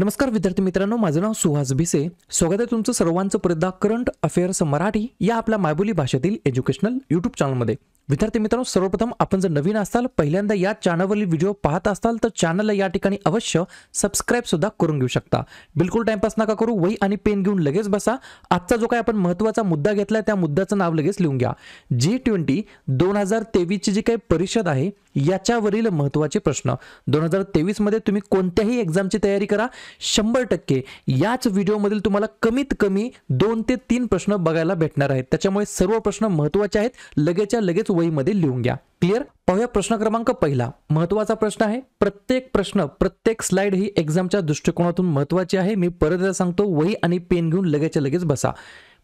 नमस्कार विद्यार्थी मित्रांनो माझं नाव सुहास भिसे स्वागत आहे तुमचं सर्वांचं प्रदा करंट अफेअर्स मराठी या आपल्या मायबोली भाषेतील एज्युकेशनल युट्यूब चॅनलमध्ये विद्यार्थी मित्रांनो सर्वप्रथम आपण जर नवीन असाल पहिल्यांदा या चॅनलवरील व्हिडिओ पाहत असाल तर चॅनलला या ठिकाणी अवश्य सबस्क्राईब सुद्धा करून घेऊ शकता बिलकुल टाइमपास नका करू वही आणि पेन घेऊन लगेच बसा आजचा जो काही आपण महत्त्वाचा मुद्दा घेतला त्या मुद्द्याचं नाव लगेच लिहून घ्या जी ट्वेंटी दोन हजार तेवीसची जी काही परिषद आहे याच्यावरील महत्त्वाचे प्रश्न दोन हजार तेवीसमध्ये तुम्ही कोणत्याही एक्झामची तयारी करा शंभर टक्के याच व्हिडिओमधील तुम्हाला कमीत कमी दोन ते तीन प्रश्न बघायला भेटणार आहेत त्याच्यामुळे सर्व प्रश्न महत्त्वाचे आहेत लगेच लगेच वहीमध्ये लिहून घ्या क्लिअर पाहूया प्रश्न क्रमांक पहिला महत्वाचा प्रश्न आहे प्रत्येक प्रश्न प्रत्येक स्लाइड ही एक्झामच्या दृष्टिकोनातून महत्वाची आहे मी परत सांगतो वही आणि पेन घेऊन लगेच लगेच बसा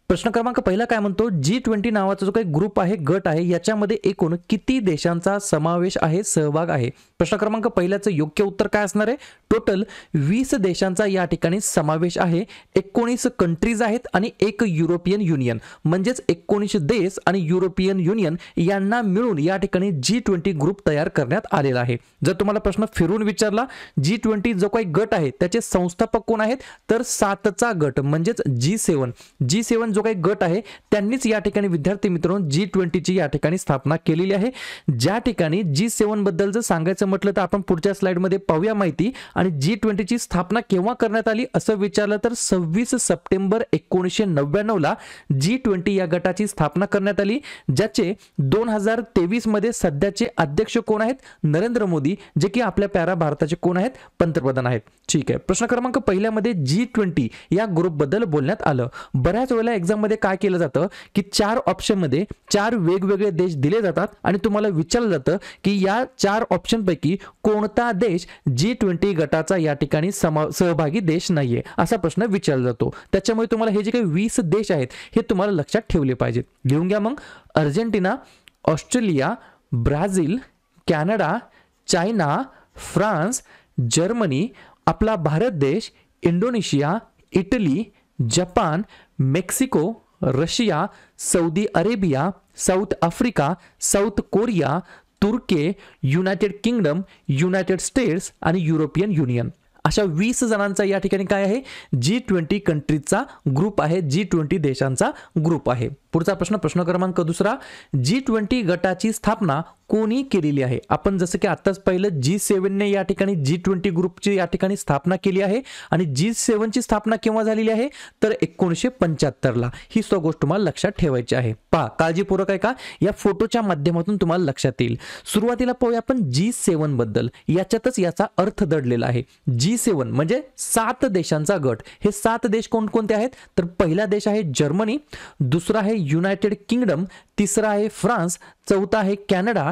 प्रश्न क्रमांक पहिला काय म्हणतो जी ट्वेंटी नावाचा जो काही ग्रुप आहे गट आहे याच्यामध्ये एकूण किती देशांचा समावेश आहे सहभाग आहे प्रश्न क्रमांक पहिल्याचं योग्य उत्तर काय असणार आहे टोटल वीस देशांचा या ठिकाणी समावेश आहे एकोणीस कंट्रीज आहेत आणि एक युरोपियन युनियन म्हणजेच एकोणीस देश आणि युरोपियन युनियन यांना मिळून या ठिकाणी जी ट्वेंटी ग्रुप तयार करण्यात आलेला आहे जर तुम्हाला प्रश्न फिरून विचारला जी ट्वेंटी जो काही गट आहे त्याचे संस्थापक कोण आहेत तर सातचा गट म्हणजेच जी सेवन जी सेवन जो काही गट आहे त्यांनीच या ठिकाणी विद्यार्थी मित्रांनो जी ट्वेंटीची या ठिकाणी स्थापना केलेली आहे ज्या ठिकाणी जी सेवन बद्दल जर सांगायचं म्हटलं तर आपण पुढच्या स्लाईडमध्ये पाहूया माहिती आणि जी ट्वेंटीची स्थापना केव्हा करण्यात आली असं विचारलं तर सव्वीस सप्टेंबर एकोणीसशे नव्याण्णवला जी ट्वेंटी या गटाची स्थापना करण्यात आली ज्याचे दोन हजार तेवीसमध्ये सध्याचे अध्यक्ष कोण आहेत नरेंद्र मोदी जे की आपल्या पॅरा भारताचे कोण आहेत पंतप्रधान आहेत ठीक आहे प्रश्न क्रमांक पहिल्यामध्ये जी ट्वेंटी या ग्रुपबद्दल बोलण्यात आलं बऱ्याच वेळेला एक्झाममध्ये काय केलं जातं की चार ऑप्शनमध्ये चार वेगवेगळे देश दिले जातात आणि तुम्हाला विचारलं जातं की या चार ऑप्शनपैकी की कोणता देश जी ट्वेंटी गटाचा या ठिकाणी सहभागी देश नाहीये असा प्रश्न विचारला जातो त्याच्यामुळे तुम्हाला हे जे काही वीस देश आहेत हे तुम्हाला लक्षात ठेवले पाहिजेत घेऊन घ्या मग Argentina Australia Brazil Canada China France Germany आपला भारत देश Indonesia Italy Japan Mexico Russia Saudi Arabia South Africa South Korea Turkey United Kingdom United States आणि युरोपियन युनियन अशा वीस जणांचा या ठिकाणी काय आहे जी ट्वेंटी कंट्रीजचा ग्रुप आहे जी ट्वेंटी देशांचा ग्रुप आहे पुढचा प्रश्न प्रश्न क्रमांक दुसरा जी ट्वेंटी गटाची स्थापना कोणी केलेली आहे आपण जसं की आत्ताच पाहिलं जी सेव्हनने या ठिकाणी जी ट्वेंटी ग्रुपची या ठिकाणी स्थापना केली आहे आणि जी सेव्हनची स्थापना केव्हा झालेली आहे तर एकोणीसशे पंच्याहत्तरला ही सो गोष्ट तुम्हाला लक्षात ठेवायची आहे पा काळजीपूर्वक आहे का या फोटोच्या माध्यमातून तुम्हाला लक्षात येईल सुरुवातीला पाहूया आपण जी सेव्हन बद्दल याच्यातच याचा अर्थ दडलेला आहे जी सेव्हन म्हणजे सात देशांचा गट हे सात देश कोणकोणते आहेत तर पहिला देश आहे जर्मनी दुसरा आहे युनायटेड किंगडम तिसरा आहे फ्रान्स चौथा आहे कॅनडा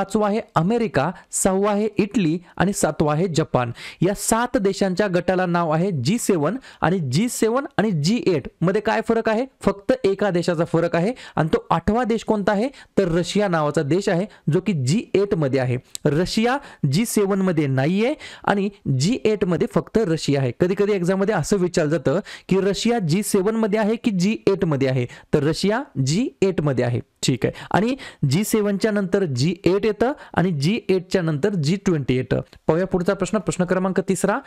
पाचवा आहे अमेरिका सहावा आहे इटली आणि सातवा आहे जपान या सात देशांच्या गटाला नाव आहे जी सेवन आणि जी सेवन आणि जी एट मध्ये काय फरक आहे फक्त एका देशाचा फरक आहे आणि तो आठवा देश कोणता आहे तर रशिया नावाचा देश आहे जो की जी एट मध्ये आहे रशिया जी सेवन मध्ये नाहीये आणि जी एट मध्ये फक्त रशिया आहे कधी कधी एक्झाम मध्ये असं विचारलं जातं की रशिया जी सेवन मध्ये आहे की जी एट मध्ये आहे तर रशिया जी एट मध्ये आहे ठीक आहे आणि जी सेवनच्या नंतर जी एट येतं आणि जी एटच्या नंतर जी ट्वेंटी येतं पाहूया पुढचा प्रश्न प्रश्न क्रमांक तिसरा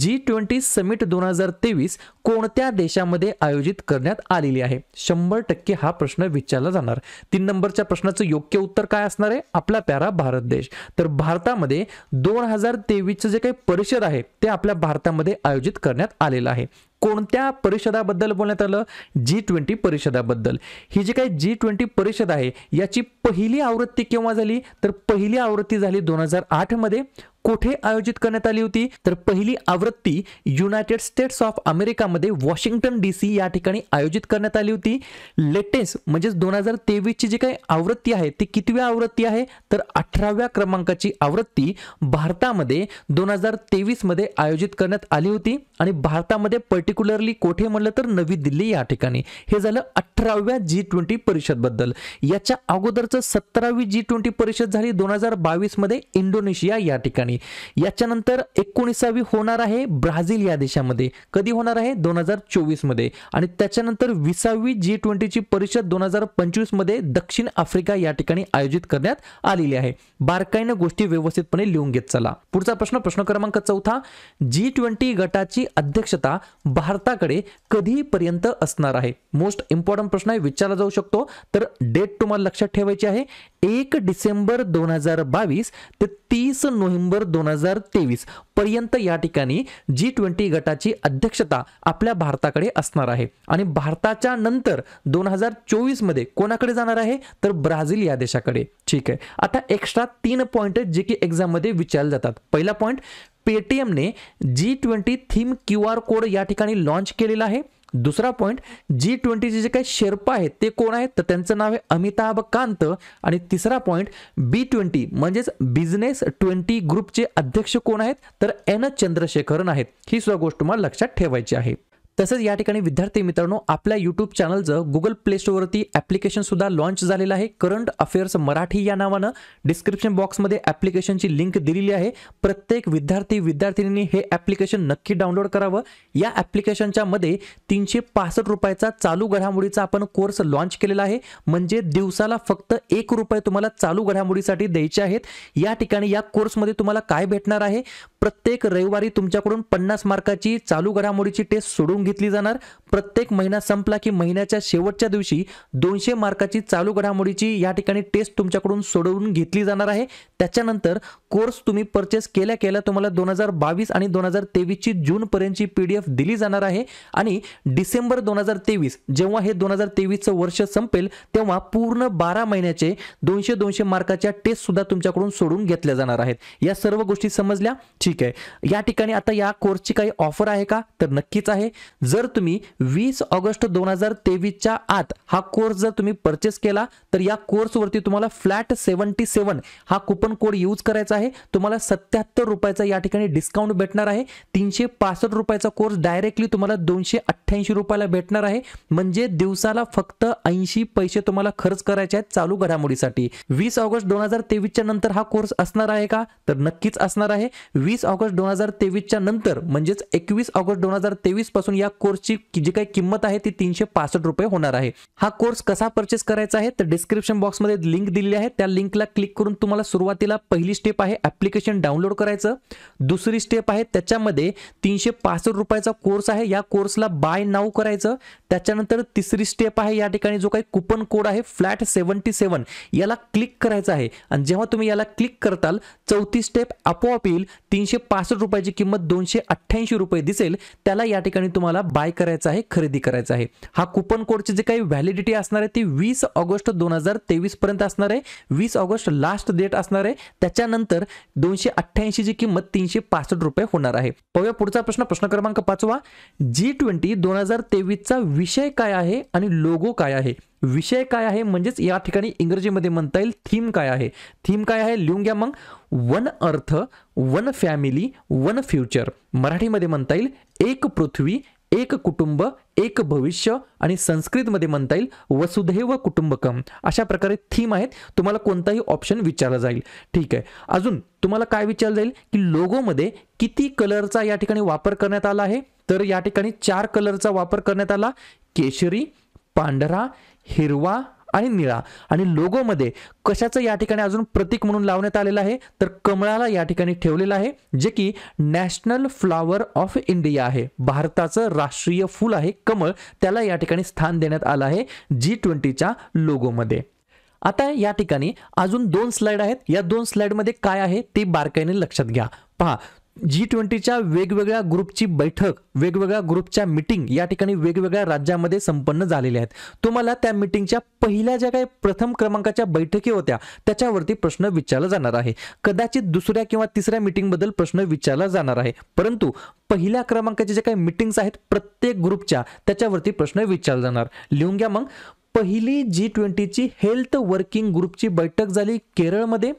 जी ट्वेंटी समिट दोन हजार तेवीस कोणत्या देशामध्ये आयोजित करण्यात आलेली आहे शंभर टक्के हा प्रश्न विचारला जाणार तीन नंबरच्या प्रश्नाचं योग्य उत्तर काय असणार आहे आपला प्यारा भारत देश तर भारतामध्ये दोन हजार तेवीसचं जे काही परिषद आहे ते आपल्या भारतामध्ये आयोजित करण्यात आलेलं आहे कोणत्या परिषदाबद्दल बोलण्यात आलं जी ट्वेंटी परिषदाबद्दल ही जी काही जी ट्वेंटी परिषद आहे याची पहिली आवृत्ती केव्हा झाली तर पहिली आवृत्ती झाली दोन हजार आठमध्ये कोठे आयोजित करण्यात आली होती तर पहिली आवृत्ती युनायटेड स्टेट्स ऑफ अमेरिकामध्ये वॉशिंग्टन डी सी या ठिकाणी आयोजित करण्यात आली होती लेटेस्ट म्हणजेच दोन हजार तेवीसची जी काही आवृत्ती आहे ती कितव्या आवृत्ती आहे तर अठराव्या क्रमांकाची आवृत्ती भारतामध्ये दोन हजार तेवीसमध्ये आयोजित करण्यात आली होती आणि भारतामध्ये पर्टिक्युलरली कोठे म्हणलं तर नवी दिल्ली या ठिकाणी हे झालं अठराव्या जी ट्वेंटी परिषदबद्दल याच्या अगोदरचं सतरावी जी ट्वेंटी परिषद झाली दोन हजार बावीसमध्ये इंडोनेशिया या ठिकाणी याच्यानंतर एकोणीसावी होणार आहे ब्राझील या देशामध्ये कधी होणार आहे दोन हजार मध्ये आणि त्याच्यानंतर विसावी जी ट्वेंटीची परिषद दोन हजार पंचवीसमध्ये दक्षिण आफ्रिका या ठिकाणी आयोजित करण्यात आलेली आहे बारकाईनं गोष्टी व्यवस्थितपणे लिहून घेत चला पुढचा प्रश्न प्रश्न क्रमांक चौथा जी ट्वेंटी गटाची अध्यक्षता भारताकडे कधीपर्यंत असणार आहे मोस्ट इम्पॉर्टंट प्रश्न आहे विचारला जाऊ शकतो तर डेट तुम्हाला लक्षात ठेवायची आहे एक डिसेंबर दोन हजार बावीस ते तीस नोव्हेंबर ऑक्टोबर दोन हजार तेवीस पर्यंत या ठिकाणी जी ट्वेंटी गटाची अध्यक्षता आपल्या भारताकडे असणार आहे आणि भारताच्या नंतर दोन हजार चोवीसमध्ये कोणाकडे जाणार आहे तर ब्राझील या देशाकडे ठीक आहे आता एक्स्ट्रा तीन पॉईंट जे की एक्झाममध्ये विचारले जातात पहिला पॉईंट पेटीएमने G twenty theme Q R code या ठिकाणी लॉन्च केलेला आहे दुसरा पॉइंट जी ट्वेंटीचे जे काही शेर्पा आहेत ते कोण आहेत तर त्यांचं नाव आहे अमिताभ कांत आणि तिसरा पॉईंट बी ट्वेंटी म्हणजेच बिझनेस ट्वेंटी ग्रुपचे अध्यक्ष कोण आहेत तर एन चंद्रशेखरन आहेत ही सुद्धा गोष्ट तुम्हाला लक्षात ठेवायची आहे तसंच या ठिकाणी विद्यार्थी मित्रांनो आपल्या युट्यूब चॅनलचं गुगल प्ले स्टोअरवरती ॲप्लिकेशन सुद्धा लॉन्च झालेलं आहे करंट अफेअर्स मराठी या नावानं डिस्क्रिप्शन बॉक्समध्ये ॲप्लिकेशनची लिंक दिलेली आहे प्रत्येक विद्यार्थी विद्यार्थिनींनी हे ॲप्लिकेशन नक्की डाउनलोड करावं या ॲप्लिकेशनच्या मध्ये तीनशे पासष्ट रुपयाचा चालू घडामोडीचा आपण कोर्स लॉन्च केलेला आहे म्हणजे दिवसाला फक्त एक रुपये तुम्हाला चालू घडामोडीसाठी द्यायचे आहेत या ठिकाणी या कोर्समध्ये तुम्हाला काय भेटणार आहे प्रत्येक रविवारी तुमच्याकडून पन्नास मार्काची चालू घडामोडीची टेस्ट सोडून घेतली जाणार प्रत्येक महिना संपला की महिन्याच्या शेवटच्या दिवशी दोनशे मार्काची चालू घडामोडीची या ठिकाणी टेस्ट तुमच्याकडून सोडवून घेतली जाणार आहे त्याच्यानंतर कोर्स तुम्ही परचेस केल्या केल्या तुम्हाला दोन हजार बावीस आणि दोन हजार तेवीसची जूनपर्यंतची पी डी एफ दिली जाणार आहे आणि डिसेंबर दोन हजार तेवीस जेव्हा हे दोन हजार तेवीसचं वर्ष संपेल तेव्हा पूर्ण बारा महिन्याचे दोनशे दोनशे मार्काच्या टेस्ट सुद्धा तुमच्याकडून सोडून घेतल्या जाणार आहेत या सर्व गोष्टी समजल्या ठीक आहे या ठिकाणी आता या कोर्सची काही ऑफर आहे का तर नक्कीच आहे जर तुम्ही वीस ऑगस्ट दोन हजार तेवीसच्या आत हा कोर्स जर तुम्ही परचेस केला तर या कोर्सवरती तुम्हाला फ्लॅट सेवन्टी सेवन हा कुपन कोड यूज करायचा आहे तुम्हाला सत्याहत्तर रुपयाचा या ठिकाणी डिस्काउंट भेटणार आहे तीनशे पासष्ट रुपयाचा कोर्स डायरेक्टली तुम्हाला दोनशे अठ्ठ्याऐंशी रुपयाला भेटणार आहे म्हणजे दिवसाला फक्त ऐंशी पैसे तुम्हाला खर्च करायचे आहेत चालू घडामोडीसाठी वीस ऑगस्ट दोन हजार तेवीसच्या नंतर हा कोर्स असणार आहे का तर नक्कीच असणार आहे वीस ऑगस्ट दोन हजार तेवीसच्या नंतर म्हणजेच एकवीस ऑगस्ट दोन हजार तेवीस पासून या या कोर्सची जी काही किंमत आहे ती तीनशे पासष्ट रुपये होणार आहे हा कोर्स कसा परचेस करायचा आहे तर डिस्क्रिप्शन बॉक्समध्ये लिंक दिली आहे त्या लिंकला क्लिक करून तुम्हाला सुरुवातीला पहिली स्टेप आहे ऍप्लिकेशन डाउनलोड करायचं दुसरी स्टेप आहे त्याच्यामध्ये तीनशे पासष्ट रुपयाचा कोर्स आहे या कोर्सला बाय नाव करायचं त्याच्यानंतर तिसरी स्टेप आहे या ठिकाणी जो काही कुपन कोड आहे फ्लॅट सेव्हन्टी सेवन याला क्लिक करायचं आहे आणि जेव्हा तुम्ही याला क्लिक करताल चौथी स्टेप आपोआप येईल तीनशे पासष्ट रुपयाची किंमत दोनशे अठ्ठ्याऐंशी रुपये दिसेल त्याला या ठिकाणी तुम्हाला तुम्हाला बाय करायचं आहे खरेदी करायचं आहे हा कुपन कोडची जे काही व्हॅलिडिटी असणार आहे ती वीस ऑगस्ट दोन हजार तेवीस पर्यंत असणार आहे वीस ऑगस्ट लास्ट डेट असणार आहे त्याच्यानंतर दोनशे अठ्ठ्याऐंशी ची किंमत तीनशे पासष्ट रुपये होणार आहे पाहूया पुढचा प्रश्न प्रश्न क्रमांक पाचवा जी ट्वेंटी दोन हजार तेवीसचा विषय काय आहे आणि लोगो काय आहे विषय काय आहे म्हणजेच या ठिकाणी इंग्रजीमध्ये म्हणता येईल थीम काय आहे थीम काय आहे लिहून घ्या मग one earth one family one future मराठीमध्ये म्हणता येईल एक पृथ्वी एक कुटुंब एक भविष्य आणि संस्कृतमध्ये म्हणता येईल वसुधैव कुटुंबकम अशा प्रकारे थीम आहेत तुम्हाला कोणताही ऑप्शन विचारला जाईल ठीक आहे अजून तुम्हाला काय विचारलं जाईल की लोगोमध्ये किती कलरचा या ठिकाणी वापर करण्यात आला आहे तर या ठिकाणी चार कलरचा वापर करण्यात आला केशरी पांढरा हिरवा आणि निळा आणि लोगोमध्ये कशाचं या ठिकाणी अजून प्रतीक म्हणून लावण्यात आलेलं आहे तर कमळाला या ठिकाणी ठेवलेलं आहे जे की नॅशनल फ्लावर ऑफ इंडिया आहे भारताचं राष्ट्रीय फूल आहे कमळ त्याला या ठिकाणी स्थान देण्यात आलं आहे जी ट्वेंटीच्या लोगोमध्ये आता या ठिकाणी अजून दोन स्लाइड आहेत या दोन स्लाइडमध्ये काय आहे ते बारकाईने लक्षात घ्या पहा जी ट्वेंटीच्या वेगवेगळ्या ग्रुपची बैठक वेगवेगळ्या ग्रुपच्या मिटिंग या ठिकाणी वेगवेगळ्या राज्यामध्ये संपन्न झालेल्या आहेत तुम्हाला त्या मिटिंगच्या पहिल्या ज्या काही प्रथम क्रमांकाच्या बैठकी होत्या त्याच्यावरती प्रश्न विचारला जाणार आहे कदाचित दुसऱ्या किंवा तिसऱ्या मिटिंगबद्दल प्रश्न विचारला जाणार आहे परंतु पहिल्या क्रमांकाचे जे काही मिटिंग्स आहेत प्रत्येक ग्रुपच्या त्याच्यावरती प्रश्न विचारला जाणार लिहून घ्या मग पहिली जी ट्वेंटीची हेल्थ वर्किंग ग्रुपची बैठक झाली केरळमध्ये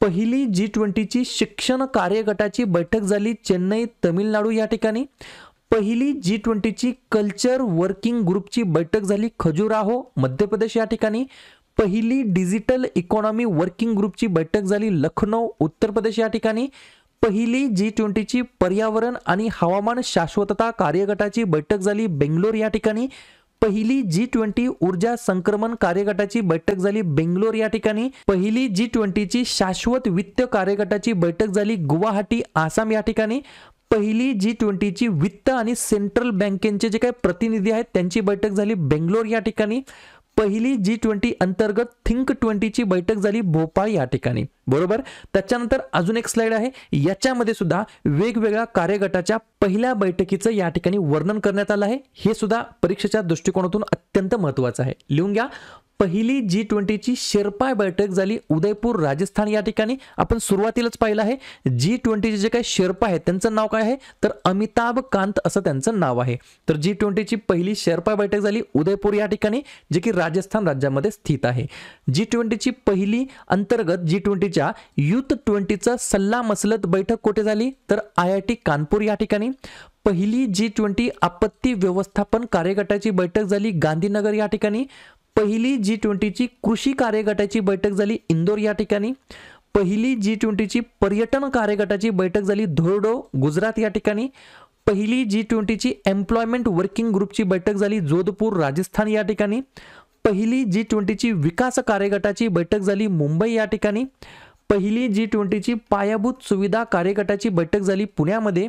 पहिली जी ट्वेंटीची शिक्षण कार्यगटाची बैठक झाली चेन्नई तमिळनाडू या ठिकाणी पहिली जी ट्वेंटीची कल्चर वर्किंग ग्रुपची बैठक झाली खजुराहो मध्य प्रदेश या ठिकाणी पहिली डिजिटल इकॉनॉमी वर्किंग ग्रुपची बैठक झाली लखनौ उत्तर प्रदेश या ठिकाणी पहिली जी ट्वेंटीची पर्यावरण आणि हवामान शाश्वतता कार्यगटाची बैठक झाली बेंगलोर या ठिकाणी पहिली जी ट्वेंटी ऊर्जा संक्रमण कार्यगटाची बैठक झाली बेंगलोर या ठिकाणी पहिली जी ट्वेंटीची शाश्वत वित्त कार्यगटाची बैठक झाली गुवाहाटी आसाम या ठिकाणी पहिली जी ट्वेंटीची वित्त आणि सेंट्रल बँकेचे जे काही प्रतिनिधी आहेत त्यांची बैठक झाली बेंगलोर या ठिकाणी पहिली जी ट्वेंटी अंतर्गत थिंक ट्वेंटीची बैठक झाली भोपाळ या ठिकाणी बरोबर त्याच्यानंतर अजून एक स्लाइड आहे याच्यामध्ये सुद्धा वेगवेगळ्या कार्यगटाच्या पहिल्या बैठकीचं या ठिकाणी वर्णन करण्यात आलं आहे हे सुद्धा परीक्षेच्या दृष्टिकोनातून अत्यंत महत्त्वाचं आहे लिहून घ्या पहिली जी ट्वेंटीची शेर्पा बैठक झाली उदयपूर राजस्थान या ठिकाणी आपण सुरुवातीलाच पाहिलं आहे जी ट्वेंटीचे जे काही शेर्पा आहेत त्यांचं नाव काय आहे तर अमिताभ कांत असं त्यांचं नाव आहे तर जी ट्वेंटीची पहिली शेर्पा बैठक झाली उदयपूर या ठिकाणी जे की राजस्थान राज्यामध्ये स्थित आहे जी ट्वेंटीची पहिली अंतर्गत जी ट्वेंटीच्या युथ ट्वेंटीचा सल्ला मसलत बैठक कुठे झाली तर आय आय टी कानपूर या ठिकाणी पहिली जी ट्वेंटी आपत्ती व्यवस्थापन कार्यगटाची बैठक झाली गांधीनगर या ठिकाणी पहिली जी ट्वेंटीची कृषी कार्यगटाची बैठक झाली इंदोर या ठिकाणी पहिली जी ट्वेंटीची पर्यटन कार्यगटाची बैठक झाली धोरडो गुजरात या ठिकाणी पहिली जी ट्वेंटीची एम्प्लॉयमेंट वर्किंग ग्रुपची बैठक झाली जोधपूर राजस्थान या ठिकाणी पहिली जी ट्वेंटीची विकास कार्यगटाची बैठक झाली मुंबई या ठिकाणी पहिली जी ट्वेंटीची पायाभूत सुविधा कार्यगटाची बैठक झाली पुण्यामध्ये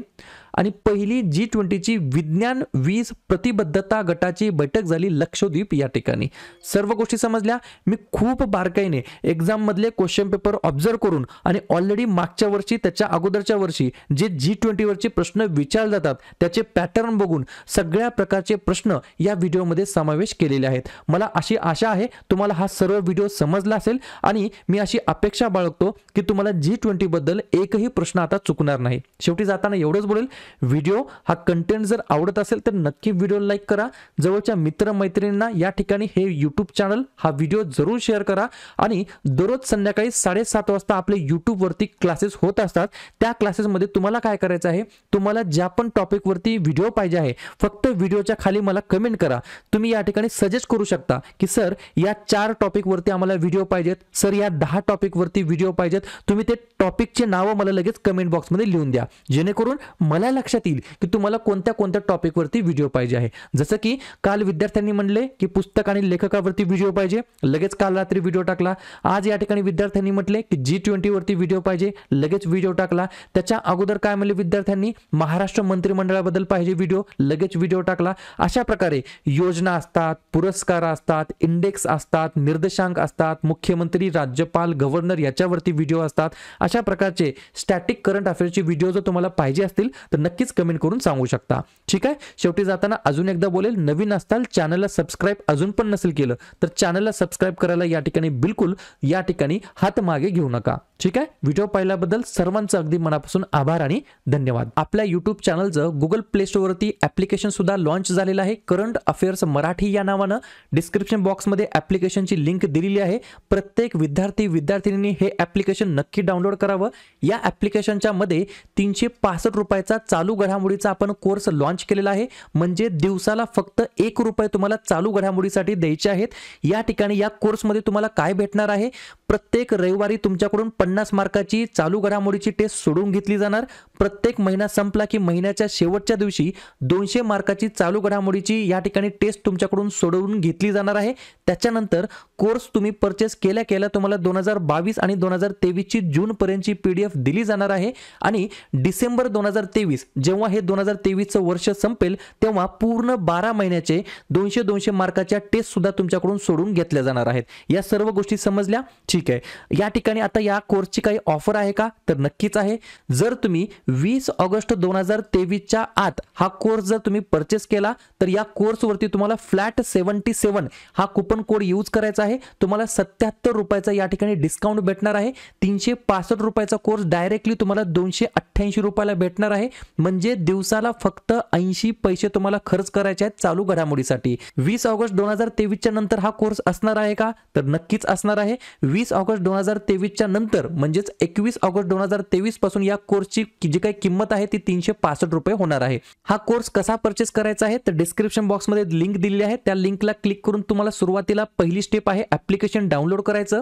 आणि पहिली जी ट्वेंटीची विज्ञान वीज प्रतिबद्धता गटाची बैठक झाली लक्षद्वीप या ठिकाणी सर्व गोष्टी समजल्या मी खूप बारकाईने एक्झाममधले क्वेश्चन पेपर ऑब्झर्व करून आणि ऑलरेडी मागच्या वर्षी त्याच्या अगोदरच्या वर्षी जे जी ट्वेंटीवरचे प्रश्न विचारले जातात त्याचे पॅटर्न बघून सगळ्या प्रकारचे प्रश्न या व्हिडिओमध्ये समावेश केलेले आहेत मला अशी आशा आहे तुम्हाला हा सर्व व्हिडिओ समजला असेल आणि मी अशी अपेक्षा बाळगतो की तुम्हाला जी ट्वेंटीबद्दल एकही प्रश्न आता चुकणार नाही शेवटी जाताना एवढंच बोलेल व्हिडिओ हा कंटेंट जर आवडत असेल तर नक्की व्हिडिओ लाईक करा जवळच्या मित्रमैत्रिणींना या ठिकाणी हे यूट्यूब चॅनल हा व्हिडिओ जरूर शेअर करा आणि दररोज संध्याकाळी साडेसात वाजता आपले यूट्यूबवरती क्लासेस होत असतात त्या क्लासेसमध्ये तुम्हाला काय करायचं आहे तुम्हाला ज्या पण टॉपिकवरती व्हिडिओ पाहिजे आहे फक्त व्हिडिओच्या खाली मला कमेंट करा तुम्ही या ठिकाणी सजेस्ट करू शकता की सर या चार टॉपिकवरती आम्हाला व्हिडिओ पाहिजेत सर या दहा टॉपिकवरती व्हिडिओ पाहिजेत तुम्ही ते टॉपिकचे नावं मला लगेच कमेंट बॉक्समध्ये लिहून द्या जेणेकरून मला लक्षात येईल की तुम्हाला कोणत्या कोणत्या टॉपिकवरती व्हिडिओ पाहिजे आहे जसं की काल विद्यार्थ्यांनी म्हटले की पुस्तक आणि लेखकावरती व्हिडिओ पाहिजे लगेच काल रात्री व्हिडिओ टाकला आज या ठिकाणी विद्यार्थ्यांनी म्हटले की जी ट्वेंटीवरती व्हिडिओ पाहिजे लगेच व्हिडिओ टाकला त्याच्या अगोदर काय म्हणले विद्यार्थ्यांनी महाराष्ट्र मंत्रिमंडळाबद्दल पाहिजे व्हिडिओ लगेच व्हिडिओ टाकला अशा प्रकारे योजना असतात पुरस्कार असतात इंडेक्स असतात निर्देशांक असतात मुख्यमंत्री राज्यपाल गव्हर्नर याच्यावरती व्हिडिओ असतात अशा प्रकारचे स्टॅटिक करंट अफेअर्सचे व्हिडिओ जर तुम्हाला पाहिजे असतील तर नक्कीच कमेंट करून सांगू शकता ठीक आहे शेवटी जाताना अजून एकदा बोलेल नवीन असताल चॅनलला सबस्क्राईब अजून पण नसेल केलं तर चॅनलला सबस्क्राईब करायला या ठिकाणी बिलकुल या ठिकाणी हात मागे घेऊ नका ठीक आहे व्हिडिओ पाहिल्याबद्दल सर्वांचं अगदी मनापासून आभार आणि धन्यवाद आपल्या युट्यूब चॅनलचं गुगल प्ले स्टोअरवरती ॲप्लिकेशन सुद्धा लॉन्च झालेलं आहे करंट अफेअर्स मराठी या नावानं डिस्क्रिप्शन बॉक्समध्ये ॲप्लिकेशनची लिंक दिलेली आहे प्रत्येक विद्यार्थी विद्यार्थिनींनी हे ॲप्लिकेशन नक्की डाउनलोड करावं या ॲप्लिकेशनच्या मध्ये तीनशे पासष्ट रुपयाचा चालू घडामोडीचा आपण कोर्स लॉन्च केलेला आहे म्हणजे दिवसाला फक्त एक रुपये तुम्हाला चालू घडामोडीसाठी द्यायचे आहेत या ठिकाणी या कोर्समध्ये तुम्हाला काय भेटणार आहे प्रत्येक रविवारी तुमच्याकडून पन्नास मार्काची चालू घडामोडीची टेस्ट सोडून घेतली जाणार प्रत्येक महिना संपला की महिन्याच्या शेवटच्या दिवशी दोनशे मार्काची चालू घडामोडीची या ठिकाणी टेस्ट तुमच्याकडून सोडवून घेतली जाणार आहे त्याच्यानंतर कोर्स तुम्ही परचेस केल्या केल्या तुम्हाला दोन हजार बावीस आणि दोन हजार तेवीसची जूनपर्यंतची पी डी एफ दिली जाणार आहे आणि डिसेंबर दोन हजार तेवीस जेव्हा हे दोन हजार तेवीसचं वर्ष संपेल तेव्हा पूर्ण बारा महिन्याचे दोनशे दोनशे मार्काच्या टेस्टसुद्धा तुमच्याकडून सोडून घेतल्या जाणार आहेत या सर्व गोष्टी समजल्या ठीक आहे या ठिकाणी आता या कोर्सची काही ऑफर आहे का तर नक्कीच आहे जर तुम्ही वीस ऑगस्ट दोन हजार तेवीसच्या आत हा कोर्स जर तुम्ही परचेस केला तर या कोर्सवरती तुम्हाला फ्लॅट सेवन्टी सेवन हा कुपन कोड यूज करायचा आहे आहे तुम्हाला सत्याहत्तर रुपयाचा या ठिकाणी डिस्काउंट भेटणार आहे तीनशे पासष्ट रुपयाचा कोर्स डायरेक्टली तुम्हाला दोनशे अठ्ठ्याऐंशी रुपयाला भेटणार आहे म्हणजे दिवसाला फक्त ऐंशी पैसे तुम्हाला खर्च करायचे आहेत चालू घडामोडीसाठी वीस ऑगस्ट दोन हजार तेवीसच्या नंतर हा कोर्स असणार आहे का तर नक्कीच असणार आहे वीस ऑगस्ट दोन हजार तेवीसच्या नंतर म्हणजेच एकवीस ऑगस्ट दोन हजार तेवीस पासून या कोर्सची जी काही किंमत आहे ती तीनशे पासष्ट रुपये होणार आहे हा कोर्स कसा परचेस करायचा आहे तर डिस्क्रिप्शन बॉक्समध्ये लिंक दिली आहे त्या लिंकला क्लिक करून तुम्हाला सुरुवातीला पहिली स्टेप आहे आहे ॲप्लिकेशन डाउनलोड करायचं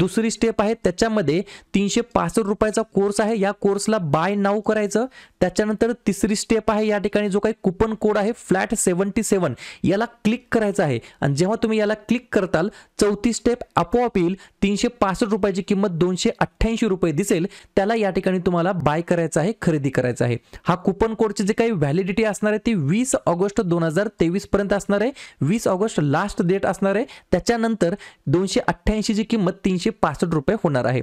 दुसरी स्टेप आहे त्याच्यामध्ये तीनशे पासष्ट रुपयाचा कोर्स आहे या कोर्सला बाय नाव करायचं त्याच्यानंतर तिसरी स्टेप आहे या ठिकाणी जो काही कुपन कोड आहे फ्लॅट सेवन्टी सेवन याला क्लिक करायचं आहे आणि जेव्हा तुम्ही याला क्लिक करताल चौथी स्टेप आपोआप येईल तीनशे पासष्ट रुपयाची किंमत दोनशे अठ्ठ्याऐंशी रुपये दिसेल त्याला या ठिकाणी तुम्हाला बाय करायचं आहे खरेदी करायचं आहे हा कुपन कोडची जे काही व्हॅलिडिटी असणार आहे ती वीस ऑगस्ट दोन हजार तेवीसपर्यंत पर्यंत असणार आहे वीस ऑगस्ट लास्ट डेट असणार आहे त्याच्यानंतर दोनशे अठ्ठ्याऐंशीची किंमत तीनशे पासष्ट रुपये होणार आहे